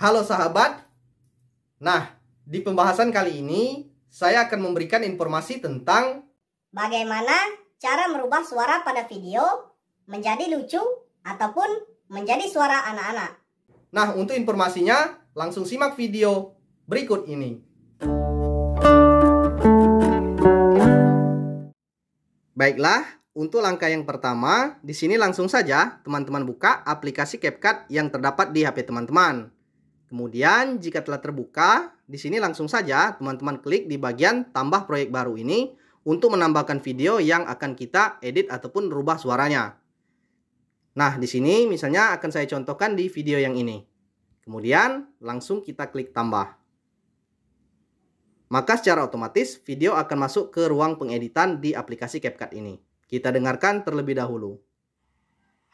Halo sahabat. Nah, di pembahasan kali ini saya akan memberikan informasi tentang bagaimana cara merubah suara pada video menjadi lucu ataupun menjadi suara anak-anak. Nah, untuk informasinya langsung simak video berikut ini. Baiklah, untuk langkah yang pertama, di sini langsung saja teman-teman buka aplikasi CapCut yang terdapat di HP teman-teman. Kemudian jika telah terbuka, di sini langsung saja teman-teman klik di bagian tambah proyek baru ini untuk menambahkan video yang akan kita edit ataupun rubah suaranya. Nah, di sini misalnya akan saya contohkan di video yang ini. Kemudian langsung kita klik tambah. Maka secara otomatis video akan masuk ke ruang pengeditan di aplikasi CapCut ini. Kita dengarkan terlebih dahulu.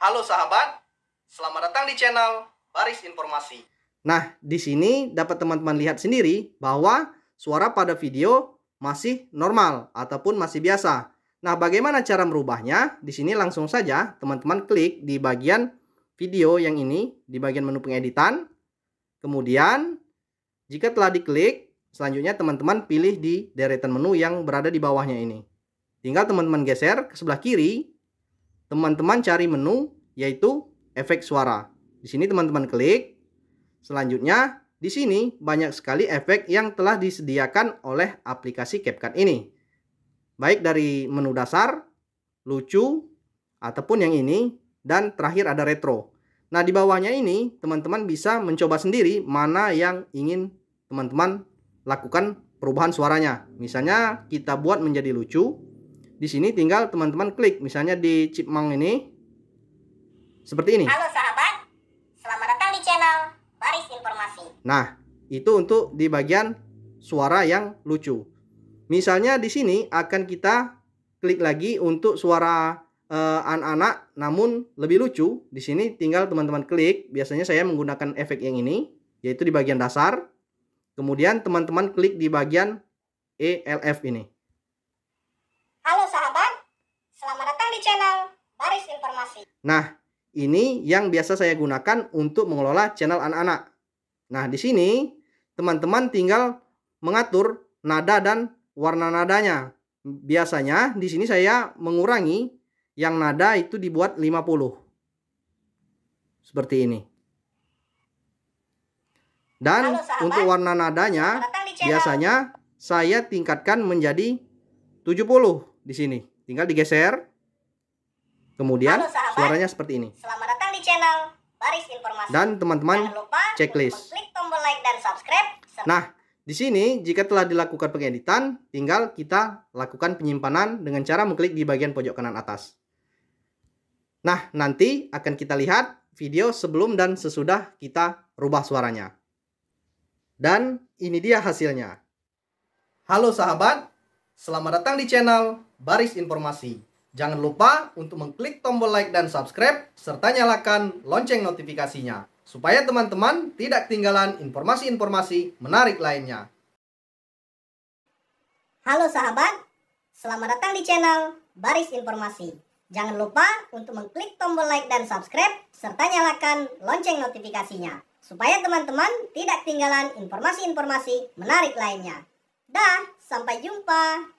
Halo sahabat, selamat datang di channel Baris Informasi. Nah, di sini dapat teman-teman lihat sendiri bahwa suara pada video masih normal ataupun masih biasa. Nah, bagaimana cara merubahnya? Di sini langsung saja teman-teman klik di bagian video yang ini, di bagian menu pengeditan. Kemudian, jika telah diklik, selanjutnya teman-teman pilih di deretan menu yang berada di bawahnya ini. Tinggal teman-teman geser ke sebelah kiri, teman-teman cari menu yaitu efek suara. Di sini teman-teman klik, Selanjutnya, di sini banyak sekali efek yang telah disediakan oleh aplikasi CapCut ini. Baik dari menu dasar, lucu, ataupun yang ini, dan terakhir ada retro. Nah, di bawahnya ini teman-teman bisa mencoba sendiri mana yang ingin teman-teman lakukan perubahan suaranya. Misalnya kita buat menjadi lucu. Di sini tinggal teman-teman klik misalnya di chipmunk ini seperti ini. Halo, informasi. Nah, itu untuk di bagian suara yang lucu. Misalnya di sini akan kita klik lagi untuk suara eh, anak-anak uh, namun lebih lucu. Di sini tinggal teman-teman klik. Biasanya saya menggunakan efek yang ini yaitu di bagian dasar. Kemudian teman-teman klik di bagian ELF ini. Halo sahabat, selamat datang di channel Baris Informasi. Nah, ini yang biasa saya gunakan untuk mengelola channel anak-anak. Nah, di sini teman-teman tinggal mengatur nada dan warna nadanya. Biasanya di sini saya mengurangi yang nada itu dibuat 50. Seperti ini. Dan Halo, untuk warna nadanya biasanya saya tingkatkan menjadi 70 di sini. Tinggal digeser. Kemudian Halo, suaranya seperti ini. Selamat datang di channel informasi. Dan teman-teman checklist. Klik tombol like dan subscribe. Nah, di sini jika telah dilakukan pengeditan, tinggal kita lakukan penyimpanan dengan cara mengklik di bagian pojok kanan atas. Nah, nanti akan kita lihat video sebelum dan sesudah kita rubah suaranya. Dan ini dia hasilnya. Halo sahabat, selamat datang di channel Baris Informasi. Jangan lupa untuk mengklik tombol like dan subscribe, serta nyalakan lonceng notifikasinya, supaya teman-teman tidak ketinggalan informasi-informasi menarik lainnya. Halo sahabat, selamat datang di channel Baris Informasi. Jangan lupa untuk mengklik tombol like dan subscribe, serta nyalakan lonceng notifikasinya, supaya teman-teman tidak ketinggalan informasi-informasi menarik lainnya. Dah, sampai jumpa!